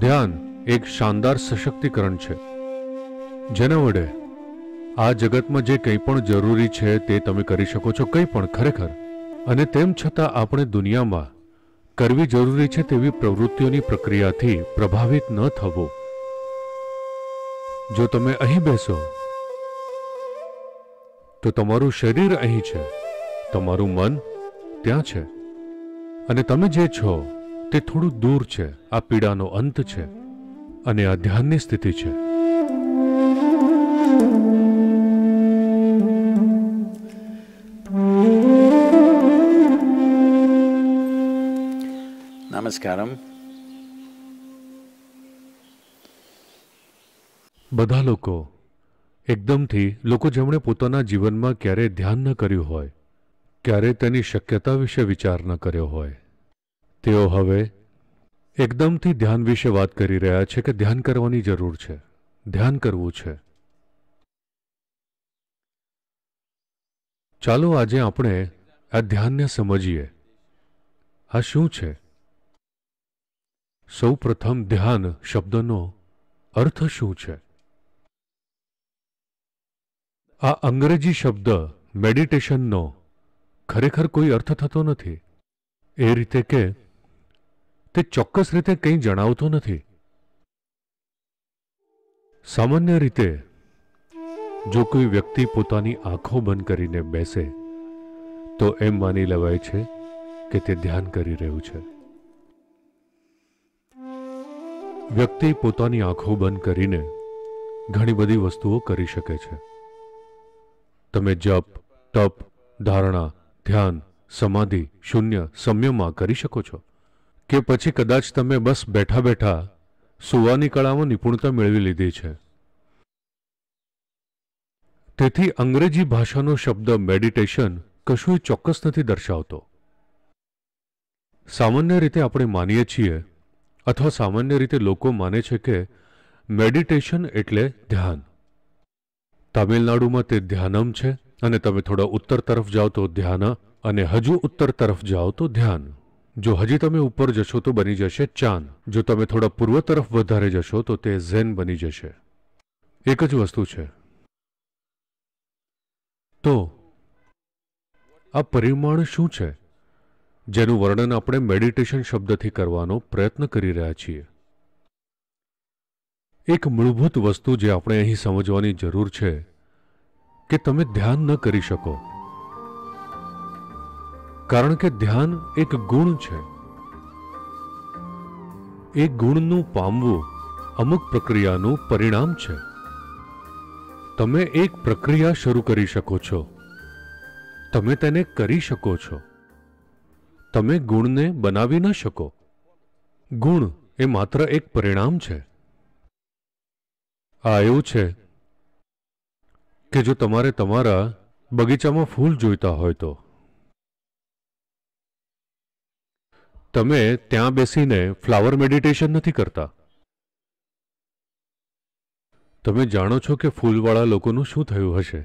ધ્યાન એક શાનદાર સશક્તિકરણ છે જેના વડે આ જગતમાં જે કંઈ પણ જરૂરી છે તે તમે કરી શકો છો કંઈ પણ ખરેખર અને તેમ છતાં આપણે દુનિયામાં કરવી જરૂરી છે તેવી પ્રવૃત્તિઓની પ્રક્રિયાથી પ્રભાવિત ન થવું જો તમે અહીં બેસો તો તમારું શરીર અહીં છે તમારું મન ત્યાં છે અને તમે જે છો તે થોડું દૂર છે આ પીડાનો અંત છે અને આ ધ્યાનની સ્થિતિ છે નમસ્કારમ બધા લોકો એકદમથી લોકો જેમણે પોતાના જીવનમાં ક્યારેય ધ્યાન ન કર્યું હોય ક્યારેય તેની શક્યતા વિશે વિચાર ન કર્યો હોય તેઓ હવે એકદમથી ધ્યાન વિશે વાત કરી રહ્યા છે કે ધ્યાન કરવાની જરૂર છે ધ્યાન કરવું છે ચાલો આજે આપણે આ ધ્યાનને સમજીએ આ શું છે સૌ પ્રથમ ધ્યાન શબ્દનો અર્થ શું છે આ અંગ્રેજી શબ્દ મેડિટેશનનો ખરેખર કોઈ અર્થ થતો નથી એ રીતે કે તે ચોક્કસ રીતે કંઈ જણાવતો નથી સામાન્ય રીતે જો કોઈ વ્યક્તિ પોતાની આંખો બંધ કરીને બેસે તો એમ માની લેવાય છે કે તે ધ્યાન કરી રહ્યું છે વ્યક્તિ પોતાની આંખો બંધ કરીને ઘણી બધી વસ્તુઓ કરી શકે છે તમે જપ તપ ધારણા ધ્યાન સમાધિ શૂન્ય સંયમમાં કરી શકો છો કે પછી કદાચ તમે બસ બેઠા બેઠા સુવાની કળામાં નિપુણતા મેળવી લીધી છે તેથી અંગ્રેજી ભાષાનો શબ્દ મેડિટેશન કશું ચોક્કસ નથી દર્શાવતો સામાન્ય રીતે આપણે માનીએ છીએ અથવા સામાન્ય રીતે લોકો માને છે કે મેડિટેશન એટલે ધ્યાન તામિલનાડુમાં તે ધ્યાનમ છે અને તમે થોડા ઉત્તર તરફ જાઓ તો ધ્યાન અને હજુ ઉત્તર તરફ જાઓ તો ધ્યાન જો હજી તમે ઉપર જશો તો બની જશે ચાંદ જો તમે થોડા પૂર્વ તરફ વધારે જશો તો તે ઝેન બની જશે એક જ વસ્તુ છે તો આ પરિમાણ શું છે જેનું વર્ણન આપણે મેડિટેશન શબ્દથી કરવાનો પ્રયત્ન કરી રહ્યા છીએ એક મૂળભૂત વસ્તુ જે આપણે અહીં સમજવાની જરૂર છે કે તમે ધ્યાન ન કરી શકો કારણ કે ધ્યાન એક ગુણ છે એ ગુણનું પામવું અમુક પ્રક્રિયાનું પરિણામ છે તમે એક પ્રક્રિયા શરૂ કરી શકો છો તમે તેને કરી શકો છો તમે ગુણને બનાવી ન શકો ગુણ એ માત્ર એક પરિણામ છે આ એવું છે કે જો તમારે તમારા બગીચામાં ફૂલ જોઈતા હોય તો તમે ત્યાં બેસીને ફ્લાવર મેડિટેશન નથી કરતા તમે જાણો છો કે ફૂલવાળા લોકોનું શું થયું હશે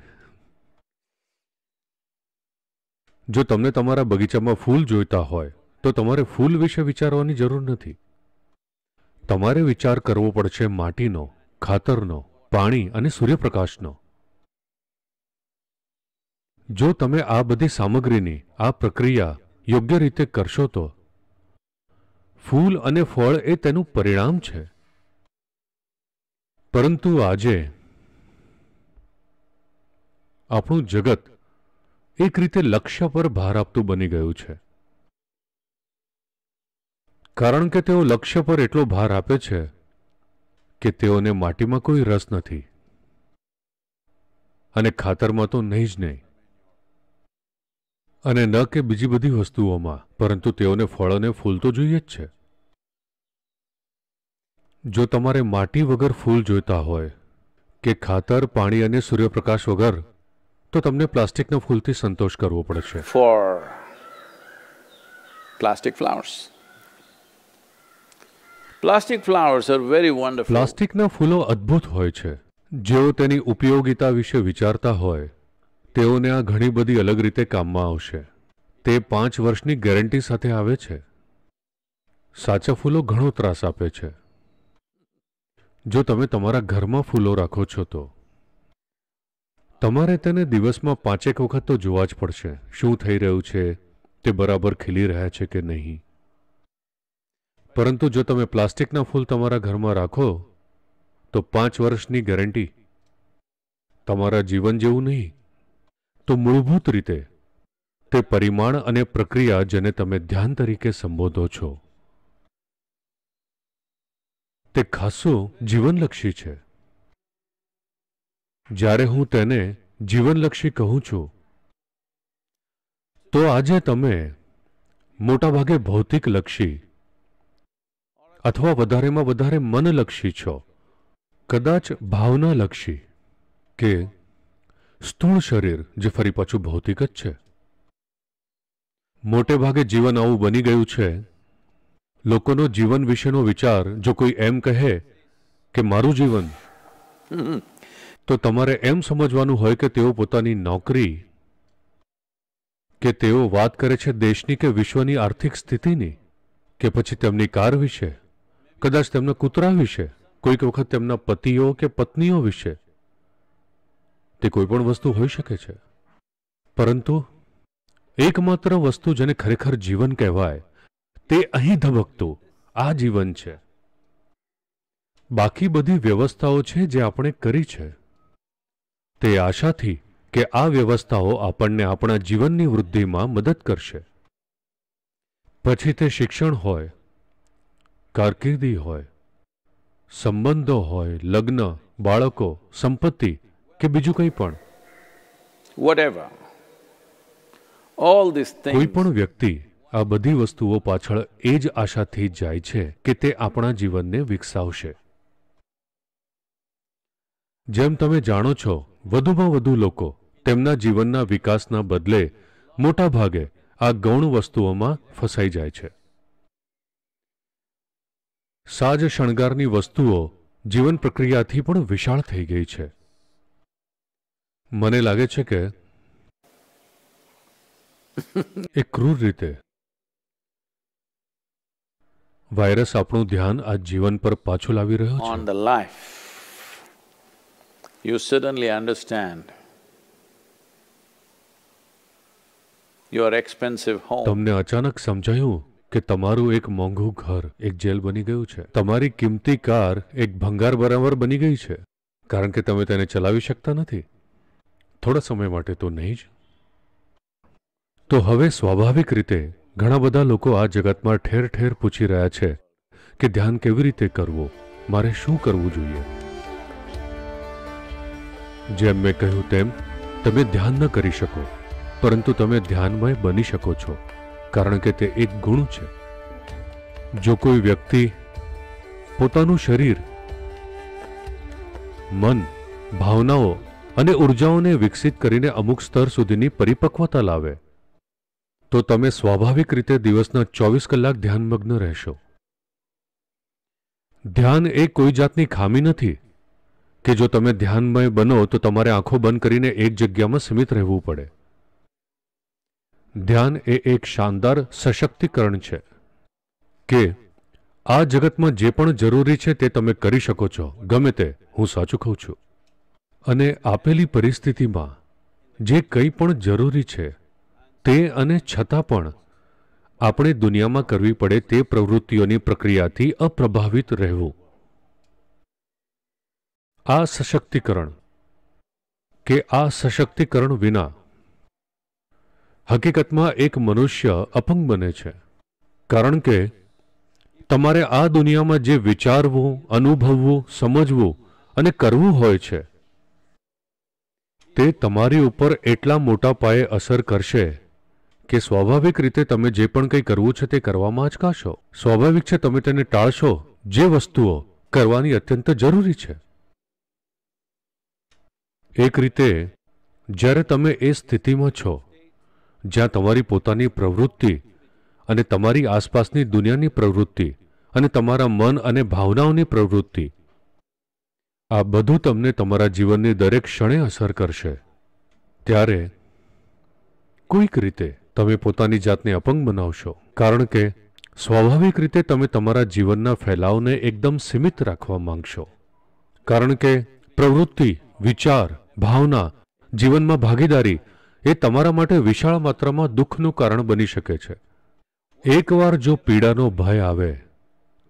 જો તમને તમારા બગીચામાં ફૂલ જોઈતા હોય તો તમારે ફૂલ વિશે વિચારવાની જરૂર નથી તમારે વિચાર કરવો પડશે માટીનો ખાતરનો પાણી અને સૂર્યપ્રકાશનો જો તમે આ બધી સામગ્રીની આ પ્રક્રિયા યોગ્ય રીતે કરશો તો ફૂલ અને ફળ એ તેનું પરિણામ છે પરંતુ આજે આપણું જગત એક રીતે લક્ષ્ય પર ભાર આપતું બની ગયું છે કારણ કે તેઓ લક્ષ્ય પર એટલો ભાર આપે છે કે તેઓને માટીમાં કોઈ રસ નથી અને ખાતરમાં તો નહીં જ નહીં અને ન કે બીજી બધી વસ્તુઓમાં પરંતુ તેઓને ફળ અને ફૂલ તો જોઈએ જ છે જો તમારે માટી વગર ફૂલ જોઈતા હોય કે ખાતર પાણી અને સૂર્યપ્રકાશ વગર તો તમને પ્લાસ્ટિકના ફૂલથી સંતોષ કરવો પડે છે for plastic flowers plastic flowers are very wonderful પ્લાસ્ટિકના ફૂલો અદ્ભુત હોય છે જેઓ તેની ઉપયોગિતા વિશે વિચારતા હોય તેઓને આ ઘણી બધી અલગ રીતે કામમાં આવશે તે પાંચ વર્ષની ગેરંટી સાથે આવે છે સાચા ફૂલો ઘણો ત્રાસ આપે છે જો તમે તમારા ઘરમાં ફૂલો રાખો છો તો તમારે તેને દિવસમાં પાંચેક વખત તો જોવા જ પડશે શું થઈ રહ્યું છે તે બરાબર ખીલી રહ્યા છે કે નહીં પરંતુ જો તમે પ્લાસ્ટિકના ફૂલ તમારા ઘરમાં રાખો તો પાંચ વર્ષની ગેરંટી તમારા જીવન જેવું નહીં તો મૂળભૂત રીતે તે પરિમાણ અને પ્રક્રિયા જેને તમે ધ્યાન તરીકે સંબોધો છો તે ખાસ્સો જીવનલક્ષી છે જ્યારે હું તેને જીવનલક્ષી કહું છું તો આજે તમે મોટાભાગે ભૌતિકલક્ષી અથવા વધારેમાં વધારે મનલક્ષી છો કદાચ ભાવના લક્ષી કે સ્થૂળ શરીર જે ફરી પાછું ભૌતિક જ છે મોટે ભાગે જીવન આવું બની ગયું છે લોકોનો જીવન વિશેનો વિચાર જો કોઈ એમ કહે કે મારું જીવન તો તમારે એમ સમજવાનું હોય કે તેઓ પોતાની નોકરી કે તેઓ વાત કરે છે દેશની કે વિશ્વની આર્થિક સ્થિતિની કે પછી તેમની કાર વિશે કદાચ તેમના કૂતરા વિશે કોઈક વખત તેમના પતિઓ કે પત્નીઓ વિશે તે કોઈ પણ વસ્તુ હોઈ શકે છે પરંતુ એકમાત્ર વસ્તુ જેને ખરેખર જીવન કહેવાય તે અહીં ધબકતું આ જીવન છે બાકી બધી વ્યવસ્થાઓ છે જે આપણે કરી છે તે આશાથી કે આ વ્યવસ્થાઓ આપણને આપણા જીવનની વૃદ્ધિમાં મદદ કરશે પછી તે શિક્ષણ હોય કારકિર્દી હોય સંબંધો હોય લગ્ન બાળકો સંપત્તિ કે બીજું કંઈ પણ કોઈ પણ વ્યક્તિ આ બધી વસ્તુઓ પાછળ એ જ આશાથી જાય છે કે તે આપણા જીવનને વિકસાવશે જેમ તમે જાણો છો વધુમાં વધુ લોકો તેમના જીવનના વિકાસના બદલે મોટા ભાગે આ ગૌણ વસ્તુઓમાં ફસાઈ જાય છે સાજ શણગારની વસ્તુઓ જીવન પ્રક્રિયાથી પણ વિશાળ થઈ ગઈ છે મને લાગે છે કે એ ક્રૂર રીતે વાયરસ આપણું ધ્યાન આ જીવન પર પાછું લાવી રહ્યો છે on the life you suddenly understand your expensive home તમને અચાનક સમજાયું કે તમારું એક મોંઘું ઘર એક જેલ બની ગયું છે તમારી કિંમતી કાર એક ભંગાર બરાબર બની ગઈ છે કારણ કે તમે તેને ચલાવી શકતા નથી થોડા સમય માટે તો નહીં જ તો હવે સ્વાભાવિક રીતે ઘણા બધા લોકો આ જગતમાં ઠેર ઠેર પૂછી રહ્યા છે કે ધ્યાન કેવી રીતે કરવું મારે શું કરવું જોઈએ જેમ મેં કહ્યું તેમ તમે ધ્યાન ન કરી શકો પરંતુ તમે ધ્યાનમય બની શકો છો કારણ કે તે એક ગુણ છે જો કોઈ વ્યક્તિ પોતાનું શરીર મન ભાવનાઓ અને ઉર્જાઓને વિકસિત કરીને અમુક સ્તર સુધીની પરિપક્વતા લાવે તો તમે સ્વાભાવિક રીતે દિવસના ચોવીસ કલાક ધ્યાનમગ્ન રહેશો ધ્યાન એ કોઈ જાતની ખામી નથી કે જો તમે ધ્યાનમય બનો તો તમારે આંખો બંધ કરીને એક જગ્યામાં સીમિત રહેવું પડે ધ્યાન એ એક શાનદાર સશક્તિકરણ છે કે આ જગતમાં જે પણ જરૂરી છે તે તમે કરી શકો છો ગમે તે હું સાચું કહું છું અને આપેલી પરિસ્થિતિમાં જે કંઈ પણ જરૂરી છે તે અને છતાં પણ આપણે દુનિયામાં કરવી પડે તે પ્રવૃત્તિઓની પ્રક્રિયાથી અપ્રભાવિત રહેવું આ સશક્તિકરણ કે આ સશક્તિકરણ વિના હકીકતમાં એક મનુષ્ય અપંગ બને છે કારણ કે તમારે આ દુનિયામાં જે વિચારવું અનુભવવું સમજવું અને કરવું હોય છે તે તમારી ઉપર એટલા મોટા પાયે અસર કરશે કે સ્વાભાવિક રીતે તમે જે પણ કંઈ કરવું છે તે કરવામાં અચકાશો સ્વાભાવિક છે તમે તેને ટાળશો જે વસ્તુઓ કરવાની અત્યંત જરૂરી છે એક રીતે જ્યારે તમે એ સ્થિતિમાં છો જ્યાં તમારી પોતાની પ્રવૃત્તિ અને તમારી આસપાસની દુનિયાની પ્રવૃત્તિ અને તમારા મન અને ભાવનાઓની પ્રવૃત્તિ આ બધું તમને તમારા જીવનની દરેક ક્ષણે અસર કરશે ત્યારે કોઈક રીતે તમે પોતાની જાતને અપંગ બનાવશો કારણ કે સ્વાભાવિક રીતે તમે તમારા જીવનના ફેલાવને એકદમ સીમિત રાખવા માંગશો કારણ કે પ્રવૃત્તિ વિચાર ભાવના જીવનમાં ભાગીદારી એ તમારા માટે વિશાળ માત્રામાં દુઃખનું કારણ બની શકે છે એકવાર જો પીડાનો ભય આવે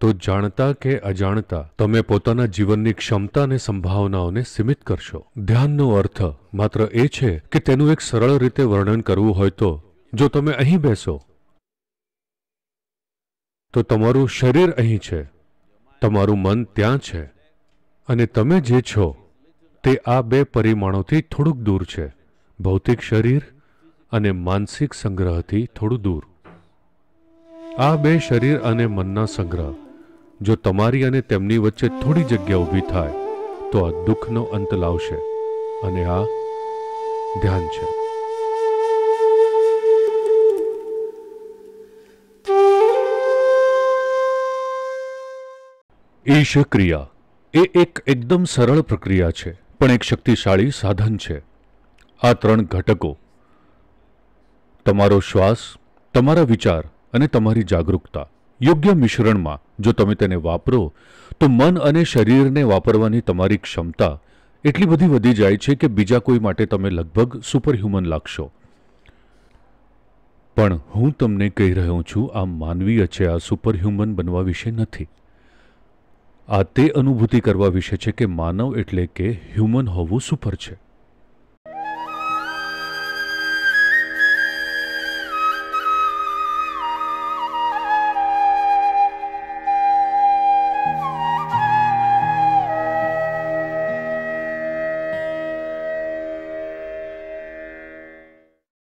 તો જાણતા કે અજાણતા તમે પોતાના જીવનની ક્ષમતા અને સંભાવનાઓને સીમિત કરશો ધ્યાનનો અર્થ માત્ર એ છે કે તેનું એક સરળ રીતે વર્ણન કરવું હોય તો જો તમે અહીં બેસો તો તમારું શરીર અહીં છે તમારું મન ત્યાં છે અને તમે જે છો તે આ બે પરિમાણોથી થોડુંક દૂર છે ભૌતિક શરીર અને માનસિક સંગ્રહથી થોડું દૂર આ બે શરીર અને મનના સંગ્રહ જો તમારી અને તેમની વચ્ચે થોડી જગ્યા ઊભી થાય તો આ દુઃખનો અંત લાવશે અને આ ધ્યાન છે ઈશ ક્રિયા એ એક એકદમ સરળ પ્રક્રિયા છે પણ એક શક્તિશાળી સાધન છે આ ત્રણ ઘટકો તમારો શ્વાસ તમારા વિચાર અને તમારી જાગૃતતા યોગ્ય મિશ્રણમાં જો તમે તેને વાપરો તો મન અને શરીરને વાપરવાની તમારી ક્ષમતા એટલી બધી વધી જાય છે કે બીજા કોઈ માટે તમે લગભગ સુપરહ્યુમન લાગશો પણ હું તમને કહી રહ્યો છું આ માનવીય છે આ સુપરહ્યુમન બનવા વિશે નથી આ તે અનુભૂતિ કરવા વિશે છે કે માનવ એટલે કે હ્યુમન હોવું સુપર છે